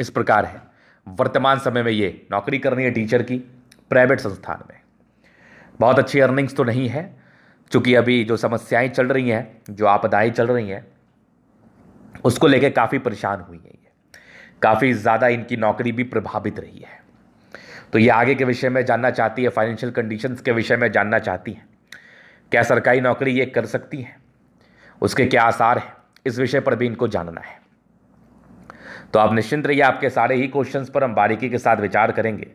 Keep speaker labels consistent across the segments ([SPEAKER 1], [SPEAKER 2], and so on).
[SPEAKER 1] इस प्रकार है वर्तमान समय में ये नौकरी करनी है टीचर की प्राइवेट संस्थान में बहुत अच्छी अर्निंग्स तो नहीं है चूँकि अभी जो समस्याएं चल रही हैं जो आपदाएँ चल रही हैं उसको लेकर काफ़ी परेशान हुई है ये काफ़ी ज़्यादा इनकी नौकरी भी प्रभावित रही है तो ये आगे के विषय में जानना चाहती है फाइनेंशियल कंडीशंस के विषय में जानना चाहती है क्या सरकारी नौकरी ये कर सकती है उसके क्या आसार हैं इस विषय पर भी इनको जानना है तो आप निश्चिंत रहिए आपके सारे ही क्वेश्चंस पर हम बारीकी के साथ विचार करेंगे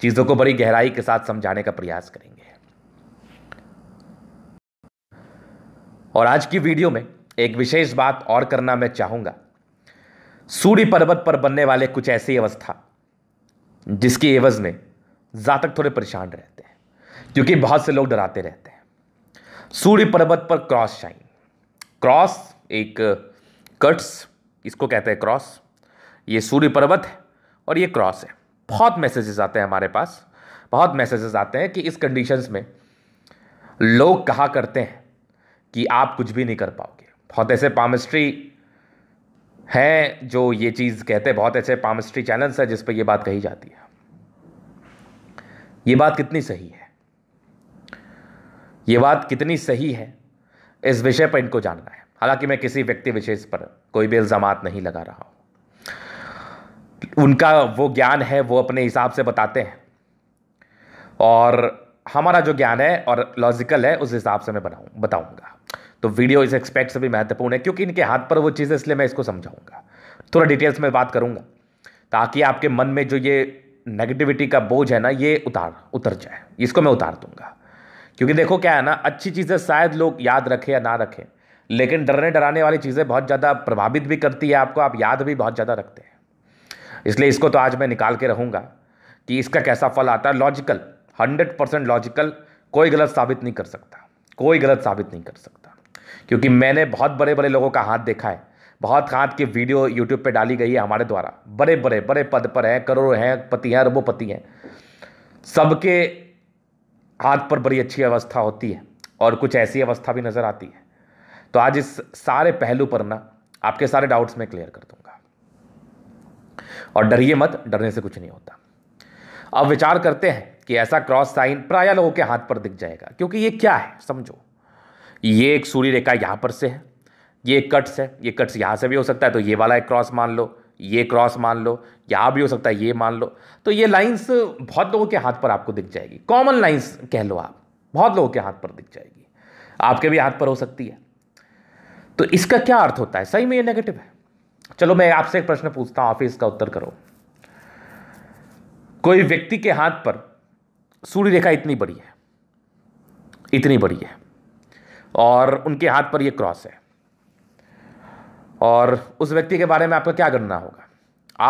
[SPEAKER 1] चीज़ों को बड़ी गहराई के साथ समझाने का प्रयास करेंगे और आज की वीडियो में एक विशेष बात और करना मैं चाहूंगा सूर्य पर्वत पर बनने वाले कुछ ऐसी अवस्था जिसकी एवज में जातक थोड़े परेशान रहते हैं क्योंकि बहुत से लोग डराते रहते हैं सूर्य पर्वत पर क्रॉस शाइन क्रॉस एक कट्स इसको कहते हैं क्रॉस ये सूर्य पर्वत है और ये क्रॉस है बहुत मैसेजेस आते हैं हमारे पास बहुत मैसेजेस आते हैं कि इस कंडीशंस में लोग कहा करते हैं कि आप कुछ भी नहीं कर पाओगे बहुत ऐसे पामिस्ट्री हैं जो ये चीज़ कहते हैं बहुत ऐसे पामिस्ट्री चैनल्स हैं जिस पर यह बात कही जाती है ये बात कितनी सही है ये बात कितनी सही है इस विषय पर इनको जानना है हालांकि मैं किसी व्यक्ति विशेष पर कोई भी इल्ज़ाम नहीं लगा रहा हूँ उनका वो ज्ञान है वो अपने हिसाब से बताते हैं और हमारा जो ज्ञान है और लॉजिकल है उस हिसाब से मैं बनाऊँ बताऊँगा तो वीडियो इस एक्सपेक्ट से भी महत्वपूर्ण है क्योंकि इनके हाथ पर वो चीज़ें इसलिए मैं इसको समझाऊँगा थोड़ा डिटेल्स में बात करूँगा ताकि आपके मन में जो ये नेगेटिविटी का बोझ है ना ये उतार उतर जाए इसको मैं उतार दूंगा क्योंकि देखो क्या है ना अच्छी चीज़ें शायद लोग याद रखें या ना रखें लेकिन डरने डराने वाली चीज़ें बहुत ज़्यादा प्रभावित भी करती है आपको आप याद भी बहुत ज़्यादा रखते हैं इसलिए इसको तो आज मैं निकाल के रहूँगा कि इसका कैसा फल आता है लॉजिकल हंड्रेड परसेंट लॉजिकल कोई गलत साबित नहीं कर सकता कोई गलत साबित नहीं कर सकता क्योंकि मैंने बहुत बड़े बड़े लोगों का हाथ देखा है बहुत हाथ की वीडियो यूट्यूब पे डाली गई है हमारे द्वारा बड़े बड़े बड़े पद पर हैं करोड़ों हैं पति हैं अरबोपति हैं सबके हाथ पर बड़ी अच्छी अवस्था होती है और कुछ ऐसी अवस्था भी नज़र आती है तो आज इस सारे पहलू पर ना आपके सारे डाउट्स मैं क्लियर कर दूँगा और डरिए मत डरने से कुछ नहीं होता अब विचार करते हैं कि ऐसा क्रॉस साइन प्राय लोगों के हाथ पर दिख जाएगा क्योंकि ये क्या है समझो ये एक सूर्य रेखा यहाँ पर से है ये कट्स है ये कट्स यहाँ से भी हो सकता है तो ये वाला एक क्रॉस मान लो ये क्रॉस मान लो यहाँ भी हो सकता है ये मान लो तो ये लाइंस बहुत लोगों के हाथ पर आपको दिख जाएगी कॉमन लाइंस कह लो आप बहुत लोगों के हाथ पर दिख जाएगी आपके भी हाथ पर हो सकती है तो इसका क्या अर्थ होता है सही में ये नेगेटिव है चलो मैं आपसे एक प्रश्न पूछता हूं आप इसका उत्तर करो कोई व्यक्ति के हाथ पर सूर्य रेखा इतनी बड़ी है इतनी बड़ी है और उनके हाथ पर यह क्रॉस है और उस व्यक्ति के बारे में आपको क्या करना होगा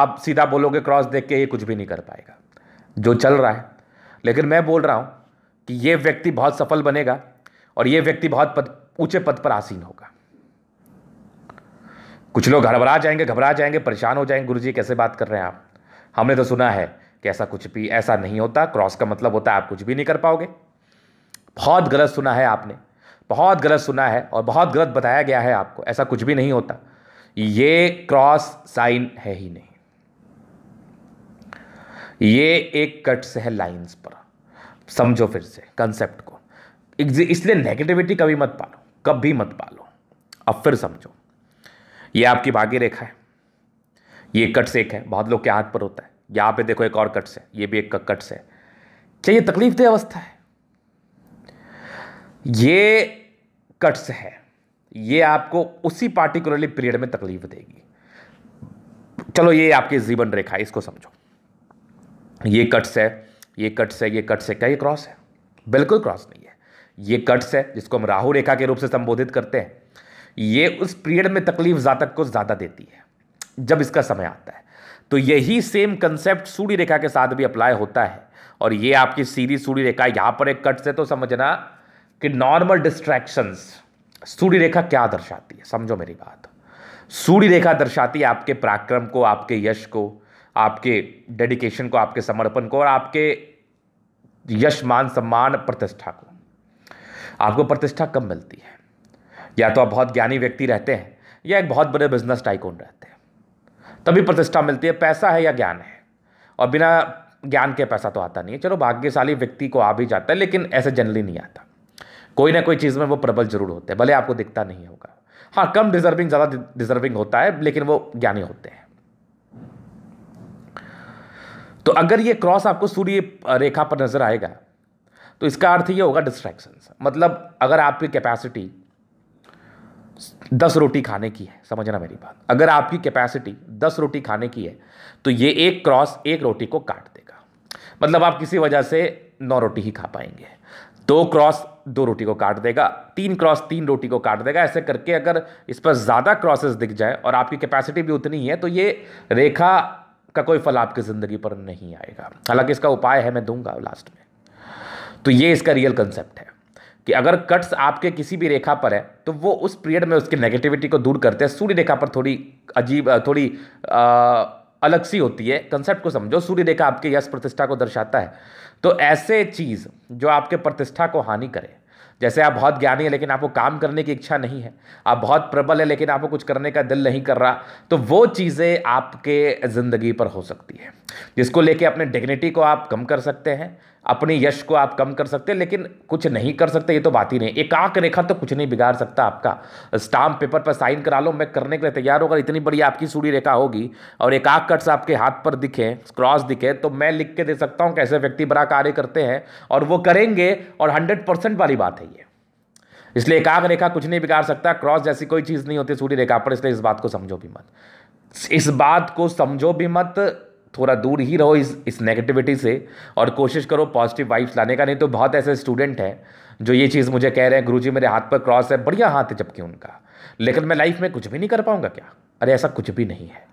[SPEAKER 1] आप सीधा बोलोगे क्रॉस देख के ये कुछ भी नहीं कर पाएगा जो चल रहा है लेकिन मैं बोल रहा हूं कि यह व्यक्ति बहुत सफल बनेगा और यह व्यक्ति बहुत पद ऊंचे पद पर आसीन होगा कुछ लोग घबरा जाएंगे घबरा जाएंगे परेशान हो जाएंगे गुरु जी कैसे बात कर रहे हैं आप हमने तो सुना है कि ऐसा कुछ भी ऐसा नहीं होता क्रॉस का मतलब होता है आप कुछ भी नहीं कर पाओगे बहुत गलत सुना है आपने बहुत गलत सुना है और बहुत गलत बताया गया है आपको ऐसा कुछ भी नहीं होता ये क्रॉस साइन है ही नहीं ये एक कट्स है लाइंस पर समझो फिर से कंसेप्ट को इसलिए नेगेटिविटी कभी मत पालो कभी मत पालो अब फिर समझो ये आपकी भाग्य रेखा है ये कट एक है बहुत लोग के हाथ पर होता है यहाँ पे देखो एक और कट से ये भी एक कट से क्या अच्छा, ये तकलीफ दे अवस्था है ये कट से है ये आपको उसी पार्टिकुलरली पीरियड में तकलीफ देगी चलो ये आपकी जीवन रेखा है इसको समझो ये कट्स है ये कट्स है ये कट्स है क्या ये क्रॉस है बिल्कुल क्रॉस नहीं है ये कट्स है जिसको हम राहु रेखा के रूप से संबोधित करते हैं ये उस पीरियड में तकलीफ जातक को ज़्यादा देती है जब इसका समय आता है तो यही सेम कंसेप्ट सूर्य रेखा के साथ भी अप्लाई होता है और ये आपकी सीधी सूर्य रेखा यहाँ पर एक कट से तो समझना कि नॉर्मल डिस्ट्रैक्शंस सूर्य रेखा क्या दर्शाती है समझो मेरी बात सूर्य रेखा दर्शाती है आपके पराक्रम को आपके यश को आपके डेडिकेशन को आपके समर्पण को और आपके यश मान सम्मान प्रतिष्ठा को आपको प्रतिष्ठा कम मिलती है या तो आप बहुत ज्ञानी व्यक्ति रहते हैं या एक बहुत बड़े बिजनेस टाइकोन रहते हैं तभी प्रतिष्ठा मिलती है पैसा है या ज्ञान है और बिना ज्ञान के पैसा तो आता नहीं है चलो भाग्यशाली व्यक्ति को आ भी जाता है लेकिन ऐसे जनरली नहीं आता कोई ना कोई चीज़ में वो प्रबल जरूर होते हैं भले आपको दिखता नहीं होगा हाँ कम डिजर्विंग ज़्यादा डिजर्विंग होता है लेकिन वो ज्ञानी होते हैं तो अगर ये क्रॉस आपको सूर्य रेखा पर नजर आएगा तो इसका अर्थ ये होगा डिस्ट्रैक्शंस मतलब अगर आपकी कैपेसिटी दस रोटी खाने की है समझना मेरी बात अगर आपकी कैपेसिटी दस रोटी खाने की है तो ये एक क्रॉस एक रोटी को काट देगा मतलब आप किसी वजह से नौ रोटी ही खा पाएंगे दो क्रॉस दो रोटी को काट देगा तीन क्रॉस तीन रोटी को काट देगा ऐसे करके अगर इस पर ज़्यादा क्रॉसेस दिख जाए और आपकी कैपेसिटी भी उतनी है तो ये रेखा का कोई फल आपकी ज़िंदगी पर नहीं आएगा हालांकि इसका उपाय है मैं दूंगा लास्ट में तो ये इसका रियल कंसेप्ट है कि अगर कट्स आपके किसी भी रेखा पर है तो वो उस पीरियड में उसके नेगेटिविटी को दूर करते हैं सूर्य रेखा पर थोड़ी अजीब थोड़ी आ, अलग सी होती है कंसेप्ट को समझो सूर्य रेखा आपके यश प्रतिष्ठा को दर्शाता है तो ऐसे चीज़ जो आपके प्रतिष्ठा को हानि करे जैसे आप बहुत ज्ञानी हैं लेकिन आपको काम करने की इच्छा नहीं है आप बहुत प्रबल है लेकिन आपको कुछ करने का दिल नहीं कर रहा तो वो चीज़ें आपके ज़िंदगी पर हो सकती है जिसको लेके अपने डिग्निटी को आप कम कर सकते हैं अपने यश को आप कम कर सकते हैं लेकिन कुछ नहीं कर सकते ये तो बात ही नहीं एकाक रेखा तो कुछ नहीं बिगाड़ सकता आपका स्टाम्प पेपर पर साइन करा लो मैं करने के लिए तैयार होगा इतनी बड़ी आपकी सूढ़ी रेखा होगी और एक एकाक कट्स आपके हाथ पर दिखे क्रॉस दिखे तो मैं लिख के दे सकता हूँ कैसे व्यक्ति बड़ा कार्य करते हैं और वो करेंगे और हंड्रेड वाली बात है ये इसलिए एकाग रेखा कुछ नहीं बिगाड़ सकता क्रॉस जैसी कोई चीज़ नहीं होती सूर्य रेखा पर इसलिए इस बात को समझो भी मत इस बात को समझो भी मत थोड़ा दूर ही रहो इस इस नेगेटिविटी से और कोशिश करो पॉजिटिव वाइब्स लाने का नहीं तो बहुत ऐसे स्टूडेंट हैं जो ये चीज़ मुझे कह रहे हैं गुरुजी मेरे हाथ पर क्रॉस है बढ़िया हाथ है जबकि उनका लेकिन मैं लाइफ में कुछ भी नहीं कर पाऊंगा क्या अरे ऐसा कुछ भी नहीं है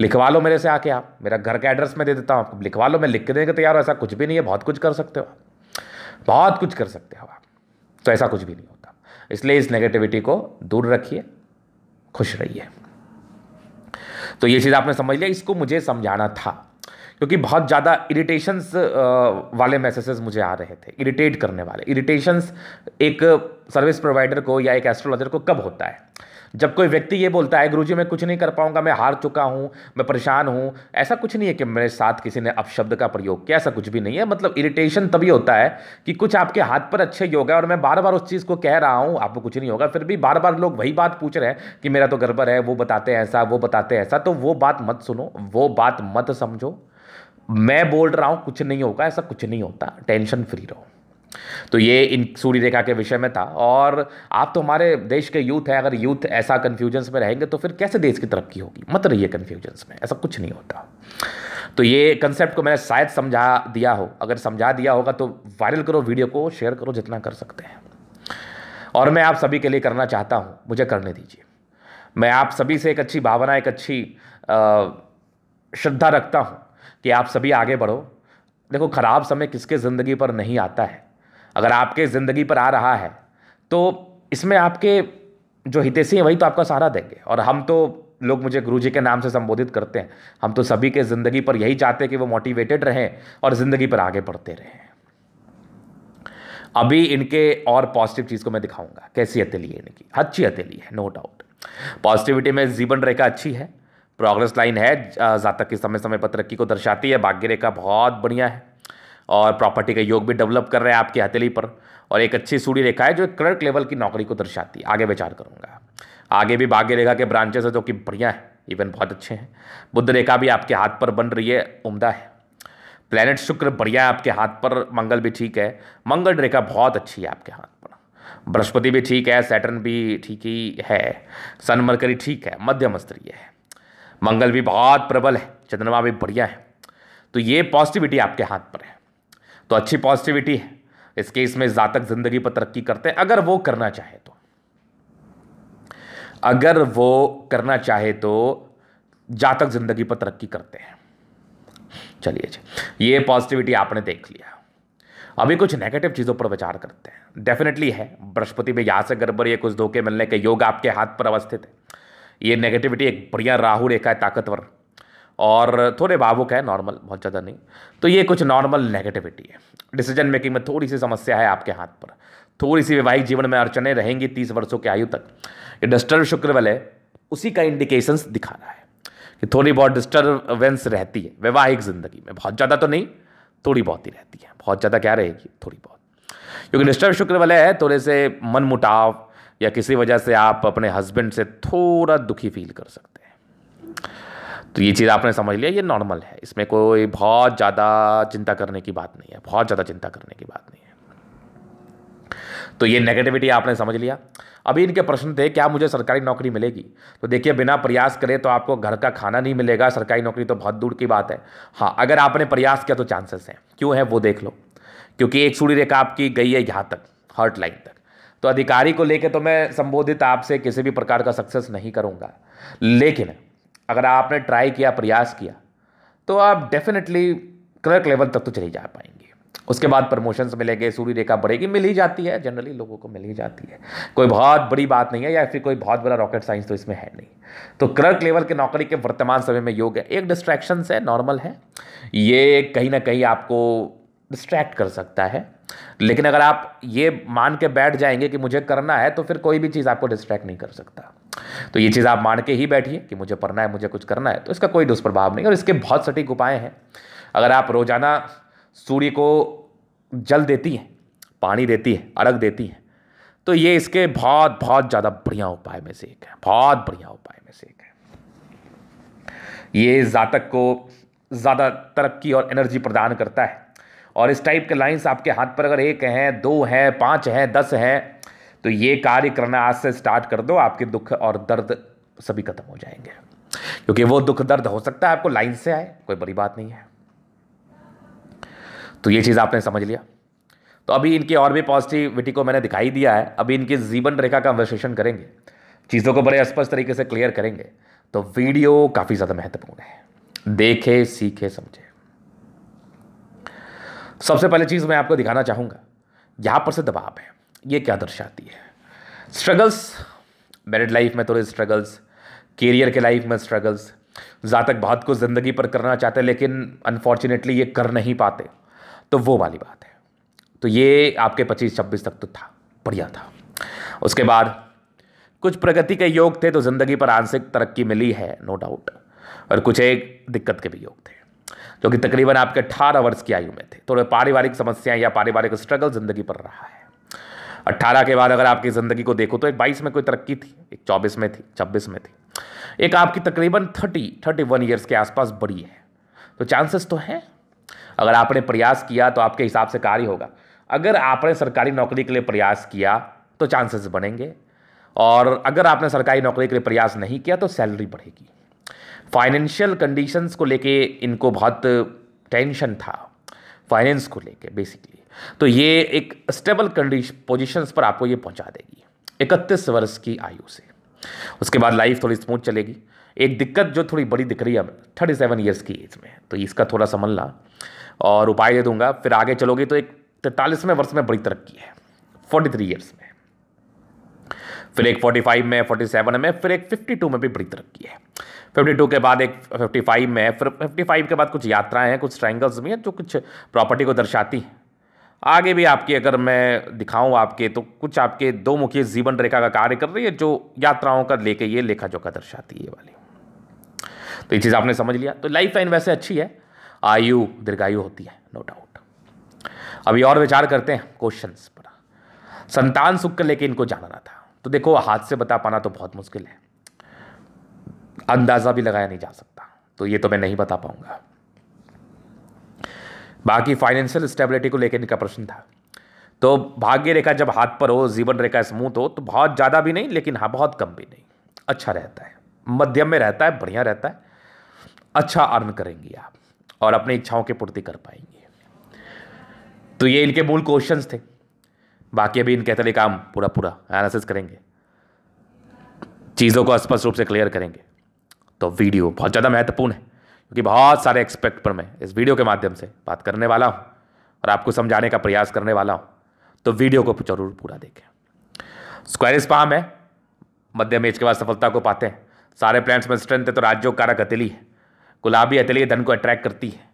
[SPEAKER 1] लिखवा लो मेरे से आके आप मेरा घर का एड्रेस मैं दे देता हूँ आपको लिखवा लो मैं लिख के देने के तैयार ऐसा कुछ भी नहीं है बहुत कुछ कर सकते हो बहुत कुछ कर सकते हो आप तो ऐसा कुछ भी नहीं होता इसलिए इस नेगेटिविटी को दूर रखिए खुश रहिए तो ये चीज़ आपने समझ लिया इसको मुझे समझाना था क्योंकि बहुत ज़्यादा इरिटेशंस वाले मैसेजेस मुझे आ रहे थे इरिटेट करने वाले इरिटेशंस एक सर्विस प्रोवाइडर को या एक एस्ट्रोलॉजर को कब होता है जब कोई व्यक्ति ये बोलता है गुरुजी मैं कुछ नहीं कर पाऊंगा मैं हार चुका हूँ मैं परेशान हूँ ऐसा कुछ नहीं है कि मेरे साथ किसी ने अपशब्द का प्रयोग किया ऐसा कुछ भी नहीं है मतलब इरिटेशन तभी होता है कि कुछ आपके हाथ पर अच्छे योग है और मैं बार बार उस चीज़ को कह रहा हूँ आपको कुछ नहीं होगा फिर भी बार बार लोग वही बात पूछ रहे हैं कि मेरा तो गड़बड़ है वो बताते हैं ऐसा वो बताते हैं ऐसा तो वो बात मत सुनो वो बात मत समझो मैं बोल रहा हूँ कुछ नहीं होगा ऐसा कुछ नहीं होता टेंशन फ्री रहो तो ये इन सूर्य रेखा के विषय में था और आप तो हमारे देश के यूथ हैं अगर यूथ ऐसा कन्फ्यूजन्स में रहेंगे तो फिर कैसे देश की तरक्की होगी मत रहिए कन्फ्यूजन्स में ऐसा कुछ नहीं होता तो ये कंसेप्ट को मैंने शायद समझा दिया हो अगर समझा दिया होगा तो वायरल करो वीडियो को शेयर करो जितना कर सकते हैं और मैं आप सभी के लिए करना चाहता हूँ मुझे करने दीजिए मैं आप सभी से एक अच्छी भावना एक अच्छी श्रद्धा रखता हूँ कि आप सभी आगे बढ़ो देखो ख़राब समय किसके ज़िंदगी पर नहीं आता है अगर आपके ज़िंदगी पर आ रहा है तो इसमें आपके जो हितेशी हैं वही तो आपका सहारा देंगे और हम तो लोग मुझे गुरु जी के नाम से संबोधित करते हैं हम तो सभी के ज़िंदगी पर यही चाहते हैं कि वो मोटिवेटेड रहें और ज़िंदगी पर आगे बढ़ते रहें अभी इनके और पॉजिटिव चीज़ को मैं दिखाऊंगा कैसी हथेली है इनकी अच्छी हथेली है नो डाउट पॉजिटिविटी में जीवन रेखा अच्छी है प्रोग्रेस लाइन है जातक की समय समय तरक्की को दर्शाती है भाग्य रेखा बहुत बढ़िया है और प्रॉपर्टी का योग भी डेवलप कर रहे हैं आपकी हथेली पर और एक अच्छी सूढ़ी रेखा है जो एक क्लर्क लेवल की नौकरी को दर्शाती है आगे विचार करूँगा आगे भी भाग्य रेखा के ब्रांचेस हैं जो कि बढ़िया है इवन बहुत अच्छे हैं बुद्ध रेखा भी आपके हाथ पर बन रही है उमदा है प्लैनेट शुक्र बढ़िया है आपके हाथ पर मंगल भी ठीक है मंगल रेखा बहुत अच्छी है आपके हाथ पर बृहस्पति भी ठीक है सैटर्न भी ठीक ही है सनमरकरी ठीक है मध्यम स्तरीय है मंगल भी बहुत प्रबल है चंद्रमा भी बढ़िया है तो ये पॉजिटिविटी आपके हाथ पर है तो अच्छी पॉजिटिविटी है इस केस में जातक जिंदगी पर तरक्की करते हैं अगर वो करना चाहे तो अगर वो करना चाहे तो जातक जिंदगी पर तरक्की करते हैं चलिए जी ये पॉजिटिविटी आपने देख लिया अभी कुछ नेगेटिव चीज़ों पर विचार करते हैं डेफिनेटली है बृहस्पति में यहां से गड़बड़ या कुछ धोखे मिलने के योग आपके हाथ पर अवस्थित है ये नेगेटिविटी एक बढ़िया राहु रेखा है ताकतवर और थोड़े भावुक है नॉर्मल बहुत ज़्यादा नहीं तो ये कुछ नॉर्मल नेगेटिविटी है डिसीजन मेकिंग में थोड़ी सी समस्या है आपके हाथ पर थोड़ी सी वैवाहिक जीवन में अड़चने रहेंगी तीस वर्षों की आयु तक ये डिस्टर्ब शुक्र वाले उसी का इंडिकेशंस दिखा रहा है कि थोड़ी बहुत डिस्टर्बेंस रहती है वैवाहिक ज़िंदगी में बहुत ज़्यादा तो नहीं थोड़ी बहुत ही रहती है बहुत ज़्यादा क्या रहेगी थोड़ी बहुत क्योंकि डिस्टर्ब शुक्र वाले है थोड़े से मन मुटाव या किसी वजह से आप अपने हस्बैंड से थोड़ा दुखी फील कर सकते हैं तो ये चीज़ आपने समझ लिया ये नॉर्मल है इसमें कोई बहुत ज़्यादा चिंता करने की बात नहीं है बहुत ज़्यादा चिंता करने की बात नहीं है तो ये नेगेटिविटी आपने समझ लिया अभी इनके प्रश्न थे क्या मुझे सरकारी नौकरी मिलेगी तो देखिए बिना प्रयास करे तो आपको घर का खाना नहीं मिलेगा सरकारी नौकरी तो बहुत दूर की बात है हाँ अगर आपने प्रयास किया तो चांसेस हैं क्यों है वो देख लो क्योंकि एक सूढ़ी रेखा आपकी गई है यहाँ तक हॉट लाइन तक तो अधिकारी को लेकर तो मैं संबोधित आपसे किसी भी प्रकार का सक्सेस नहीं करूँगा लेकिन अगर आपने ट्राई किया प्रयास किया तो आप डेफिनेटली क्लर्क लेवल तक तो चले जा पाएंगे उसके बाद प्रमोशंस मिलेंगे सूर्य रेखा बढ़ेगी मिल ही जाती है जनरली लोगों को मिल ही जाती है कोई बहुत बड़ी बात नहीं है या फिर कोई बहुत बड़ा रॉकेट साइंस तो इसमें है नहीं तो क्लर्क लेवल के नौकरी के वर्तमान समय में योग है एक डिस्ट्रैक्शन है नॉर्मल है ये कहीं ना कहीं आपको डिस्ट्रैक्ट कर सकता है लेकिन अगर आप ये मान के बैठ जाएंगे कि मुझे करना है तो फिर कोई भी चीज़ आपको डिस्ट्रैक्ट नहीं कर सकता तो ये चीज़ आप मान के ही बैठिए कि मुझे पढ़ना है मुझे कुछ करना है तो इसका कोई दुष्प्रभाव नहीं और इसके बहुत सटीक उपाय हैं अगर आप रोज़ाना सूर्य को जल देती हैं पानी देती है अर्घ देती हैं तो ये इसके बहुत बहुत ज़्यादा बढ़िया उपाय में से एक है बहुत बढ़िया उपाय में से एक है ये जातक को ज़्यादा तरक्की और एनर्जी प्रदान करता है और इस टाइप के लाइंस आपके हाथ पर अगर एक हैं दो हैं पाँच हैं दस हैं तो ये कार्य करना आज से स्टार्ट कर दो आपके दुख और दर्द सभी खत्म हो जाएंगे क्योंकि वो दुख दर्द हो सकता है आपको लाइन से आए कोई बड़ी बात नहीं है तो ये चीज़ आपने समझ लिया तो अभी इनकी और भी पॉजिटिविटी को मैंने दिखाई दिया है अभी इनकी जीवन रेखा का विश्लेषण करेंगे चीज़ों को बड़े स्पष्ट तरीके से क्लियर करेंगे तो वीडियो काफ़ी ज़्यादा महत्वपूर्ण है देखे सीखे समझे सबसे पहले चीज़ मैं आपको दिखाना चाहूँगा यहाँ पर से दबाव है ये क्या दर्शाती है स्ट्रगल्स मैरिड लाइफ में थोड़े स्ट्रगल्स कैरियर के लाइफ में स्ट्रगल्स ज़्यादा तक बहुत कुछ ज़िंदगी पर करना चाहते हैं लेकिन अनफॉर्चुनेटली ये कर नहीं पाते तो वो वाली बात है तो ये आपके पच्चीस छब्बीस तक तो था बढ़िया था उसके बाद कुछ प्रगति के योग थे तो ज़िंदगी पर आंशिक तरक्की मिली है नो डाउट और कुछ एक दिक्कत के भी योग थे जो कि तकरीबन आपके अट्ठारह वर्ष की आयु में थे तो पारिवारिक समस्याएं या पारिवारिक स्ट्रगल ज़िंदगी पर रहा है अट्ठारह के बाद अगर आपकी ज़िंदगी को देखो तो एक बाईस में कोई तरक्की थी एक चौबीस में थी छब्बीस में थी एक आपकी तकरीबन थर्टी थर्टी वन ईयर्स के आसपास बड़ी है तो चांसेस तो हैं अगर आपने प्रयास किया तो आपके हिसाब से कार्य होगा अगर आपने सरकारी नौकरी के लिए प्रयास किया तो चांसेस बनेंगे और अगर आपने सरकारी नौकरी के लिए प्रयास नहीं किया तो सैलरी बढ़ेगी फाइनेंशियल कंडीशंस को लेके इनको बहुत टेंशन था फाइनेंस को लेके बेसिकली तो ये एक स्टेबल कंडीशन पोजिशंस पर आपको ये पहुंचा देगी इकतीस वर्ष की आयु से उसके बाद लाइफ थोड़ी स्मूथ चलेगी एक दिक्कत जो थोड़ी बड़ी दिख रही है अब थर्टी सेवन ईयर्स की एज में तो इसका थोड़ा संभलना और उपाय दे दूंगा फिर आगे चलोगे तो एक तैंतालीसवें वर्ष में बड़ी तरक्की है फोर्टी थ्री ईयर्स में फिर एक 45 में 47 में फिर एक 52 में भी बड़ी तरक्की है 52 के बाद एक 55 में फिर 55 के बाद कुछ यात्राएं हैं कुछ ट्राइंगल्स भी हैं जो कुछ प्रॉपर्टी को दर्शाती हैं आगे भी आपकी अगर मैं दिखाऊं आपके तो कुछ आपके दो मुखी जीवन रेखा का कार्य कर रही है जो यात्राओं का लेके ये लेखा जोखा दर्शाती है ये वाली तो ये चीज़ आपने समझ लिया तो लाइफ लाइन वैसे अच्छी है आयु दीर्घायु होती है नो डाउट अभी और विचार करते हैं क्वेश्चन पर संतान सुख के लेके इनको जाना था तो देखो हाथ से बता पाना तो बहुत मुश्किल है अंदाज़ा भी लगाया नहीं जा सकता तो ये तो मैं नहीं बता पाऊंगा बाकी फाइनेंशियल स्टेबिलिटी को लेकर इनका प्रश्न था तो भाग्य रेखा जब हाथ पर हो जीवन रेखा स्मूथ हो तो बहुत ज़्यादा भी नहीं लेकिन हाँ बहुत कम भी नहीं अच्छा रहता है मध्यम में रहता है बढ़िया रहता है अच्छा अर्न करेंगे आप और अपनी इच्छाओं की पूर्ति कर पाएंगे तो ये इनके मूल क्वेश्चंस थे बाकी अभी इनके तले काम पूरा पूरा एनालिसिस करेंगे चीज़ों को स्पष्ट रूप से क्लियर करेंगे तो वीडियो बहुत ज़्यादा महत्वपूर्ण है क्योंकि बहुत सारे एक्सपेक्ट पर मैं इस वीडियो के माध्यम से बात करने वाला हूँ और आपको समझाने का प्रयास करने वाला हूँ तो वीडियो को जरूर पूरा देखें स्क्वायर स्पाम है मध्यम एज के बाद सफलता को पाते हैं सारे प्लांट्स में स्ट्रेंथ है तो राज्यों कारक हथेली है गुलाबी हथेली धन को अट्रैक्ट करती है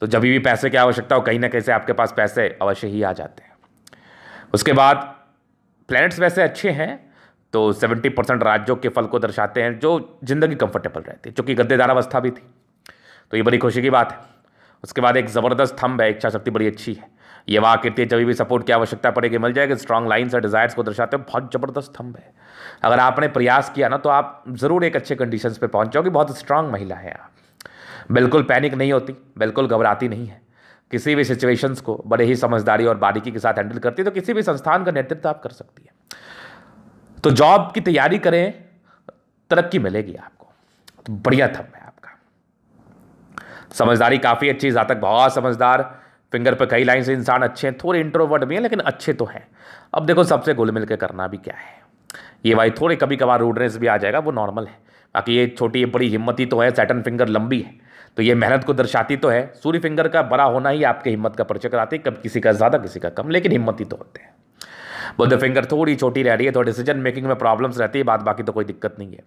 [SPEAKER 1] तो जब भी पैसे की आवश्यकता हो कहीं ना कहीं से आपके पास पैसे अवश्य ही आ जाते हैं उसके बाद प्लैनेट्स वैसे अच्छे हैं तो सेवेंटी परसेंट राज्यों के फल को दर्शाते हैं जो ज़िंदगी कंफर्टेबल रहती है चूँकि गद्देदार अवस्था भी थी तो ये बड़ी खुशी की बात है उसके बाद एक ज़बरदस्त थम्भ है इच्छा शक्ति बड़ी अच्छी है ये वाह कहती है जब भी सपोर्ट की आवश्यकता पड़ेगी मिल जाएगी स्ट्रॉन्ग लाइन्स और डिज़ायर्स को दर्शाते हैं बहुत ज़बरदस्त थम्भ है अगर आपने प्रयास किया ना तो आप ज़रूर एक अच्छे कंडीशन पर पहुँच जाओगे बहुत स्ट्रांग महिला है आप बिल्कुल पैनिक नहीं होती बिल्कुल घबराती नहीं है किसी भी सिचुएशंस को बड़े ही समझदारी और बारीकी के साथ हैंडल करती है तो किसी भी संस्थान का नेतृत्व आप कर सकती है तो जॉब की तैयारी करें तरक्की मिलेगी आपको तो बढ़िया थम है आपका समझदारी काफ़ी अच्छी तक बहुत समझदार फिंगर पर कई लाइन से इंसान अच्छे हैं थोड़े इंट्रोवर्ट भी हैं लेकिन अच्छे तो हैं अब देखो सबसे घुल मिल करना भी क्या है ये भाई थोड़े कभी कभार रूडनेस भी आ जाएगा वो नॉर्मल है बाकी ये छोटी ये बड़ी हिम्मती तो है सैटन फिंगर लंबी है तो ये मेहनत को दर्शाती तो है सूर्य फिंगर का बड़ा होना ही आपके हिम्मत का परिचय कराती है कब किसी का ज़्यादा किसी का कम लेकिन हिम्मत ही तो होते हैं बुद्ध फिंगर थोड़ी छोटी रह रही है तो डिसीजन मेकिंग में प्रॉब्लम्स रहती है बात बाकी तो कोई दिक्कत नहीं है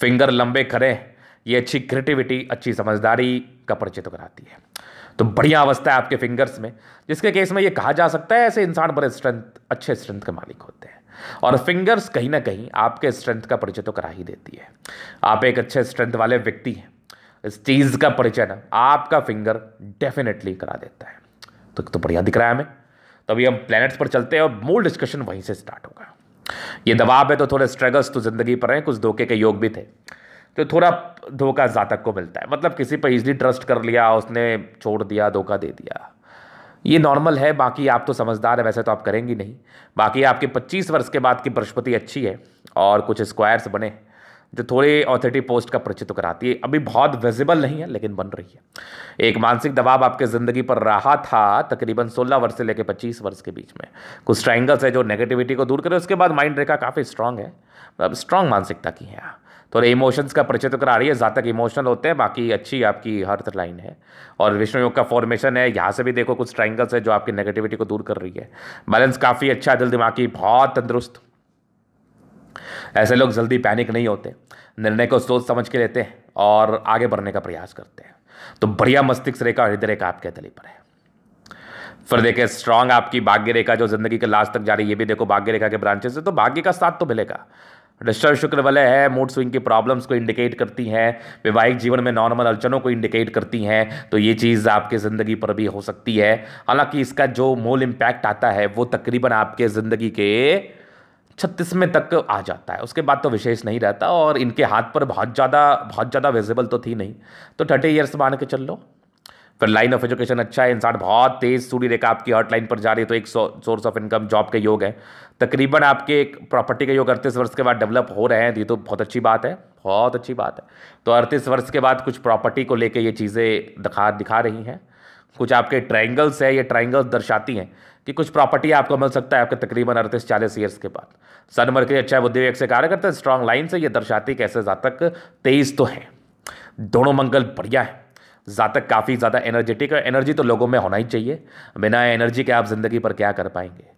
[SPEAKER 1] फिंगर लंबे खड़े ये अच्छी क्रिएटिविटी अच्छी समझदारी का परिचय तो कराती है तो बढ़िया अवस्था है आपके फिंगर्स में जिसके केस में ये कहा जा सकता है ऐसे इंसान बड़े स्ट्रेंथ अच्छे स्ट्रेंथ के मालिक होते हैं और फिंगर्स कहीं ना कहीं आपके स्ट्रेंथ का परिचय तो करा ही देती है आप एक अच्छे स्ट्रेंथ वाले व्यक्ति हैं इस चीज़ का परिचय ना आपका फिंगर डेफिनेटली करा देता है तो तो बढ़िया दिख रहा है हमें तो अभी हम प्लैनेट्स पर चलते हैं और मूल डिस्कशन वहीं से स्टार्ट होगा ये दबाव है तो थोड़े स्ट्रगल्स तो ज़िंदगी पर हैं कुछ धोखे के योग भी थे तो थोड़ा धोखा जातक को मिलता है मतलब किसी पर इजली ट्रस्ट कर लिया उसने छोड़ दिया धोखा दे दिया ये नॉर्मल है बाकी आप तो समझदार है वैसे तो आप करेंगी नहीं बाकी आपके 25 वर्ष के बाद की बृहस्पति अच्छी है और कुछ स्क्वायर्स बने जो थोड़े ऑथोरिटी पोस्ट का परिचित कराती है अभी बहुत विजिबल नहीं है लेकिन बन रही है एक मानसिक दबाव आपके ज़िंदगी पर रहा था तकरीबन 16 वर्ष से लेकर 25 वर्ष के बीच में कुछ ट्राइंगल्स है जो नेगेटिविटी को दूर करें उसके बाद माइंड रेखा काफ़ी स्ट्रांग है मतलब स्ट्रांग मानसिकता की है थोड़े इमोशंस का परिचित करा रही है ज़्यादा तक इमोशनल होते हैं बाकी अच्छी आपकी हर्थ लाइन है और विष्णु योग का फॉर्मेशन है यहाँ से भी देखो कुछ ट्राइंगल्स है जो आपकी नेगेटिविटी को दूर कर रही है बैलेंस काफ़ी अच्छा दिल दिमाग की बहुत तंदुरुस्त ऐसे लोग जल्दी पैनिक नहीं होते निर्णय को सोच समझ के लेते हैं और आगे बढ़ने का प्रयास करते हैं तो बढ़िया मस्तिष्क रेखा हृदय रेखा आपके दली पर है फिर देखें स्ट्रांग आपकी भाग्य रेखा जो जिंदगी के लास्ट तक जा रही है ये भी देखो भाग्य रेखा के ब्रांचेस से तो भाग्य का साथ तो मिलेगा डिस्टर्ब शुक्र वाले है मूड स्विंग की प्रॉब्लम्स को इंडिकेट करती हैं वैवाहिक जीवन में नॉर्मल अड़चनों को इंडिकेट करती हैं तो ये चीज़ आपके ज़िंदगी पर भी हो सकती है हालांकि इसका जो मूल इम्पैक्ट आता है वो तकरीबन आपके ज़िंदगी के छत्तीसवें तक आ जाता है उसके बाद तो विशेष नहीं रहता और इनके हाथ पर बहुत ज़्यादा बहुत ज़्यादा विजिबल तो थी नहीं तो थर्टी ईयर्स मान के चल लो फिर लाइन ऑफ एजुकेशन अच्छा है इंसान बहुत तेज़ सूढ़ी रेखा आपकी हॉट लाइन पर जा रही है तो एक सोर्स ऑफ इनकम जॉब के योग है तकरीबन आपके एक प्रॉपर्टी के योग अड़तीस वर्ष के बाद डेवलप हो रहे हैं ये तो बहुत अच्छी बात है बहुत अच्छी बात है तो अड़तीस वर्ष के बाद कुछ प्रॉपर्टी को लेकर ये चीज़ें दिखा दिखा रही हैं कुछ आपके ट्राइंगल्स है ये ट्राइंगल्स दर्शाती हैं कि कुछ प्रॉपर्टी आपको मिल सकता है आपके तकरीबन अड़तीस चालीस ईयर्स के बाद सनमर के अच्छा बुद्धि से कार्य करते हैं स्ट्रांग लाइन से ये दर्शाती कैसे जातक तेईस तो है दोनों मंगल बढ़िया है जातक काफ़ी ज़्यादा एनर्जेटिक है एनर्जी तो लोगों में होना ही चाहिए बिना एनर्जी के आप ज़िंदगी पर क्या कर पाएंगे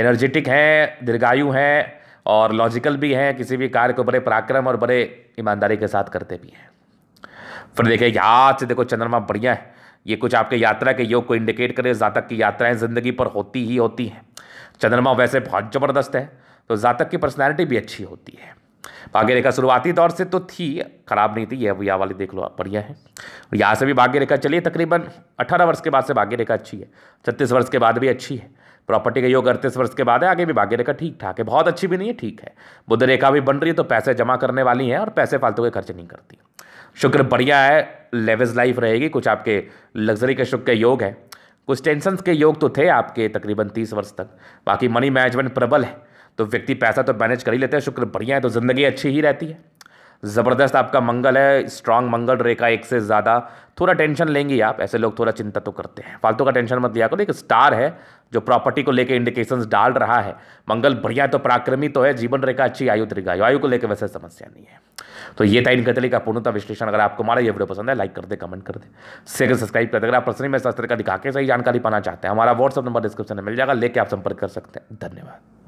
[SPEAKER 1] एनर्जेटिक हैं दीर्घायु हैं और लॉजिकल भी हैं किसी भी कार्य को बड़े पराक्रम और बड़े ईमानदारी के साथ करते भी हैं फिर देखिए याद से देखो चंद्रमा बढ़िया है ये कुछ आपके यात्रा के योग को इंडिकेट करें जातक की यात्राएं ज़िंदगी पर होती ही होती हैं चंद्रमा वैसे बहुत ज़बरदस्त है तो जातक की पर्सनैलिटी भी अच्छी होती है भाग्य रेखा शुरुआती दौर से तो थी खराब नहीं थी यह भैया वाली देख लो आप बढ़िया है यहाँ से भी भाग्य रेखा चलिए तकरीबन अठारह वर्ष के बाद से भाग्य रेखा अच्छी है छत्तीस वर्ष के बाद भी अच्छी है प्रॉपर्टी का योग अड़तीस वर्ष के बाद है आगे भी भाग्य रेखा ठीक ठाक है बहुत अच्छी भी नहीं है ठीक है बुद्ध रेखा भी बन रही है तो पैसे जमा करने वाली है और पैसे फालतू के खर्च नहीं करती शुक्र बढ़िया है लेवेज लाइफ रहेगी कुछ आपके लग्जरी के शुक्र के योग हैं कुछ टेंशन के योग तो थे आपके तकरीबन तीस वर्ष तक बाकी मनी मैनेजमेंट प्रबल है तो व्यक्ति पैसा तो मैनेज कर ही लेते हैं शुक्र बढ़िया है तो ज़िंदगी अच्छी ही रहती है ज़बरदस्त आपका मंगल है स्ट्रांग मंगल रेखा एक से ज़्यादा थोड़ा टेंशन लेंगी आप ऐसे लोग थोड़ा चिंता तो करते हैं फालतू का टेंशन मत लिया करो एक स्टार है जो प्रॉपर्टी को लेकर इंडिकेशन डाल रहा है मंगल बढ़िया तो पराक्रमी तो है जीवन रेखा अच्छी आयु त्रिका आयु को लेकर वैसे समस्या नहीं है तो ये था इनका तरीका पूर्णता विश्लेषण अगर आपको हमारा ये वीडियो पसंद है लाइक कर दे कमेंट कर दे शेयर सब्सक्राइब कर दे अगर आप प्रश्न में शास्त्र का दिखा के सही जानकारी पाना चाहते हैं हमारा व्हाट्सअप नंबर डिस्क्रिप्शन में मिल जाएगा लेके आप संपर्क कर सकते हैं धन्यवाद